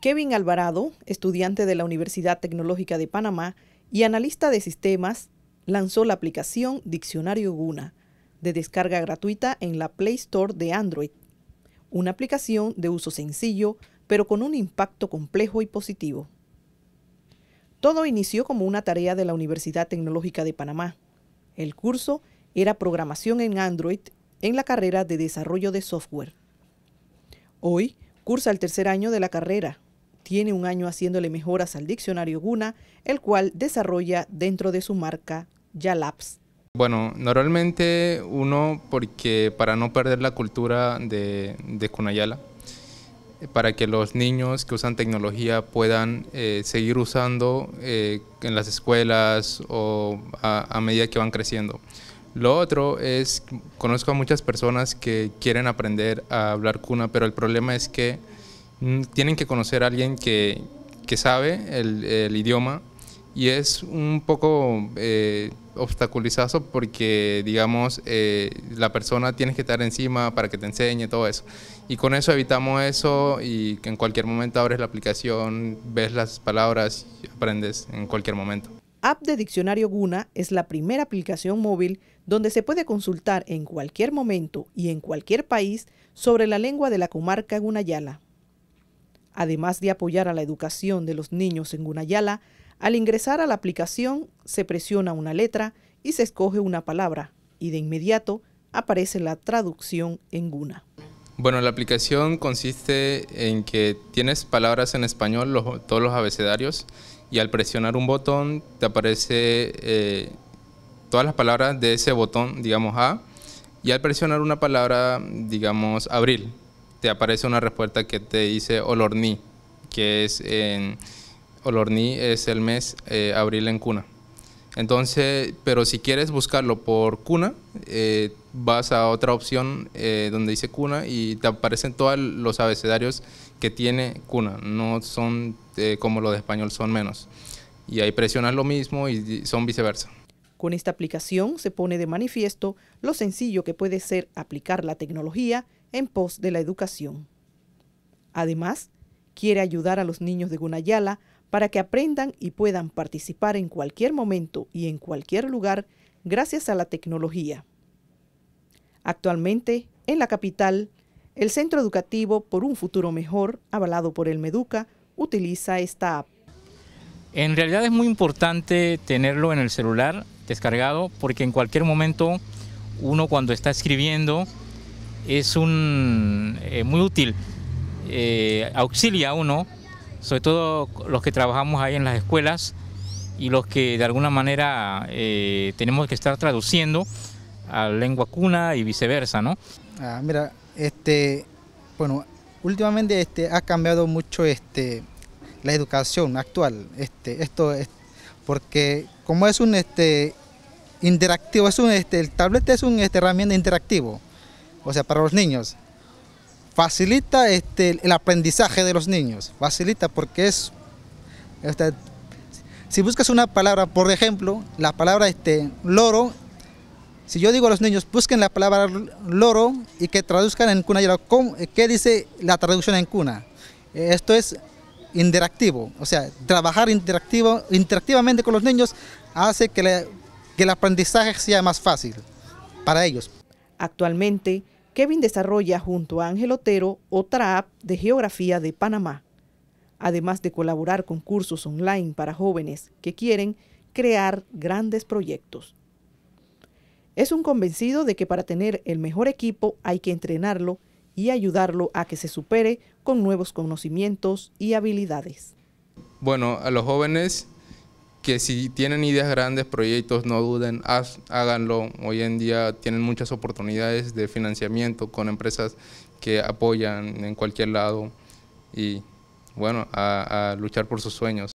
Kevin Alvarado, estudiante de la Universidad Tecnológica de Panamá y analista de sistemas, lanzó la aplicación Diccionario Guna de descarga gratuita en la Play Store de Android. Una aplicación de uso sencillo, pero con un impacto complejo y positivo. Todo inició como una tarea de la Universidad Tecnológica de Panamá. El curso era Programación en Android en la carrera de Desarrollo de Software. Hoy cursa el tercer año de la carrera tiene un año haciéndole mejoras al diccionario Guna, el cual desarrolla dentro de su marca Yalaps. Bueno, normalmente uno, porque para no perder la cultura de, de Kunayala, eh, para que los niños que usan tecnología puedan eh, seguir usando eh, en las escuelas o a, a, medida que van creciendo. Lo otro es, conozco a muchas personas que quieren aprender a hablar cuna, pero el problema es que Mm, tienen que conocer a alguien que, sabe el, idioma y es un poco eh, obstaculizazo porque, digamos, eh, la persona tiene que estar encima para que te enseñe todo eso. Y con eso evitamos eso y que en cualquier momento abres la aplicación, ves las palabras y aprendes en cualquier momento. App de Diccionario Guna es la primera aplicación móvil donde se puede consultar en cualquier momento y en cualquier país sobre la lengua de la comarca Gunayala. Además de apoyar a la educación de los niños en Gunayala, al ingresar a la aplicación se presiona una letra y se escoge una palabra y de inmediato aparece la traducción en Guna. Bueno, la aplicación consiste en que tienes palabras en español, todos los abecedarios, y al presionar un botón te aparece eh, todas las palabras de ese botón, digamos A, y al presionar una palabra, digamos abril, te aparece una respuesta que te dice Olorni, que es en Olorni es el mes eh, abril en cuna. Entonces, pero si quieres buscarlo por cuna, eh, vas a otra opción eh, donde dice cuna y te aparecen todos los abecedarios que tiene cuna. No son eh, como los de español, son menos. Y ahí presionas lo mismo y son viceversa. Con esta aplicación se pone de manifiesto lo sencillo que puede ser aplicar la tecnología en pos de la educación. Además, quiere ayudar a los niños de Gunayala para que aprendan y puedan participar en cualquier momento y en cualquier lugar gracias a la tecnología. Actualmente, en la capital, el Centro Educativo por un Futuro Mejor, avalado por el Meduca, utiliza esta app. En realidad es muy importante tenerlo en el celular descargado porque en cualquier momento uno cuando está escribiendo es un, eh, muy útil, eh, auxilia a uno, sobre todo los que trabajamos ahí en las escuelas y los que de alguna manera eh, tenemos que estar traduciendo a lengua cuna y viceversa, ¿no? Ah, mira, este, bueno, últimamente este, ha cambiado mucho este, la educación actual, este, esto es porque como es un este, interactivo, es un, este, el tablete es un este, herramienta interactivo, o sea, para los niños. Facilita este, el aprendizaje de los niños, facilita porque es, si buscas una palabra, por ejemplo, la palabra este, loro, si yo digo a los niños, busquen la palabra loro y que traduzcan en cuna, ¿qué dice la traducción en cuna? Esto es interactivo, o sea, trabajar interactivo, interactivamente con los niños hace que el aprendizaje sea más fácil para ellos. Actualmente, Kevin desarrolla junto a Ángel Otero otra app de geografía de Panamá, además de colaborar con cursos online para jóvenes que quieren crear grandes proyectos. Es un convencido de que para tener el mejor equipo hay que entrenarlo y ayudarlo a que se supere con nuevos conocimientos y habilidades. Bueno, a los jóvenes que si tienen ideas grandes, proyectos, no duden, háganlo. Hoy en día tienen muchas oportunidades de financiamiento con empresas que apoyan en cualquier lado y bueno, a luchar por sus sueños.